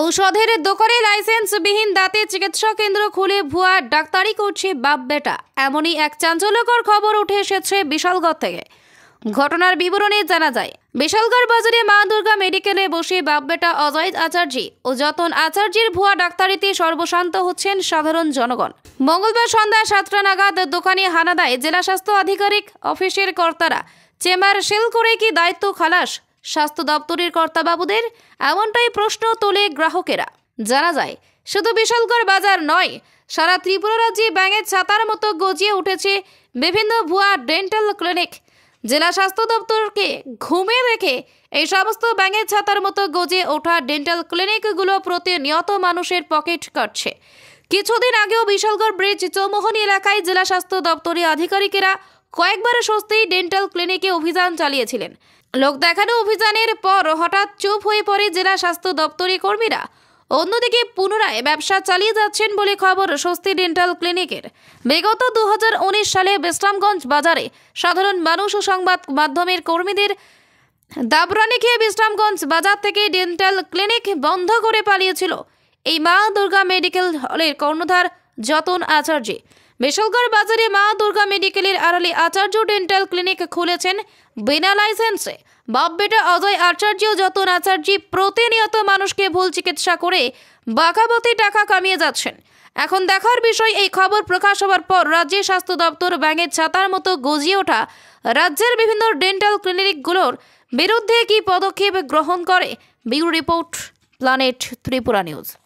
ঔষধের দোকানে লাইসেন্সবিহীন দাঁতের চিকিৎসা কেন্দ্র খুলে ভুয়া ডাক্তারি করছে বাপ বেটা এমনই এক চাঞ্চল্যকর খবর উঠে এসেছে বিশালগড় থেকে ঘটনার বিবরণে জানা যায় বিশালগড় বাজারে মা দুর্গা মেডিকেলে বসে বাপ বেটা অজয় আচার্য ও যতন আচার্যের ভুয়া ডাক্তারিতে সর্বশান্ত হচ্ছেন সাধারণ জনগণ মঙ্গলবার সন্ধ্যা সাতটা নাগাদ দোকানে হানা দেয় জেলা স্বাস্থ্য আধিকারিক অফিসের কর্তারা চেম্বার সেল করে কি দায়িত্ব খালাস স্বাস্থ্য দপ্তরের কর্তাবাবুদের এমনটাই প্রশ্ন তোলে গ্রাহকেরা জানা যায় শুধু বিশালগড় বাজার নয় সারা ত্রিপুরা রাজ্যে ব্যাঙের ছাতার মতো গজিয়ে উঠেছে বিভিন্ন ভুয়া ডেন্টাল ক্লিনিক জেলা স্বাস্থ্য দপ্তরকে ঘুমে রেখে এই সমস্ত ব্যাঙের ছাতার মতো গজিয়ে ওঠা ডেন্টাল ক্লিনিকগুলো প্রতিনিয়ত মানুষের পকেট কাটছে কিছুদিন আগেও বিশালগড় ব্রিজ চৌমোহনী এলাকায় জেলা স্বাস্থ্য দপ্তরের আধিকারিকেরা কয়েকবার স্বস্তি ডেন্টাল ক্লিনিকে অভিযান চালিয়েছিলেন লোক দেখানো অভিযানের পর হঠাৎ চুপ হয়ে পড়ে জেলা স্বাস্থ্য দপ্তরের কর্মীরা অন্যদিকে পুনরায় ব্যবসা চালিয়ে যাচ্ছেন বলে খবর স্বস্তি ডেন্টাল ক্লিনিকের বিগত দু সালে বিশ্রামগঞ্জ বাজারে সাধারণ মানুষ ও সংবাদ মাধ্যমের কর্মীদের দাবরানি খেয়ে বিশ্রামগঞ্জ বাজার থেকে ডেন্টাল ক্লিনিক বন্ধ করে পালিয়েছিল এই মা দুর্গা মেডিকেল হলের কর্ণধার যতন আচার্য বিশালগড় বাজারে মা দুর্গা মেডিকেলের আড়ালে আচার্য ডেন্টাল ক্লিনিক খুলেছেন বিনা লাইসেন্সে বাপ বেটা অজয় আচার্য যতন আচার্য প্রতিনিয়ত মানুষকে ভুল চিকিৎসা করে বাঘাবতি টাকা কামিয়ে যাচ্ছেন এখন দেখার বিষয় এই খবর প্রকাশ হওয়ার পর রাজ্যে স্বাস্থ্য দপ্তর ব্যাঙের ছাতার মতো গজিয়ে ওঠা রাজ্যের বিভিন্ন ডেন্টাল ক্লিনিকগুলোর বিরুদ্ধে কি পদক্ষেপ গ্রহণ করে বিউ রিপোর্ট প্ল্যানেট ত্রিপুরা নিউজ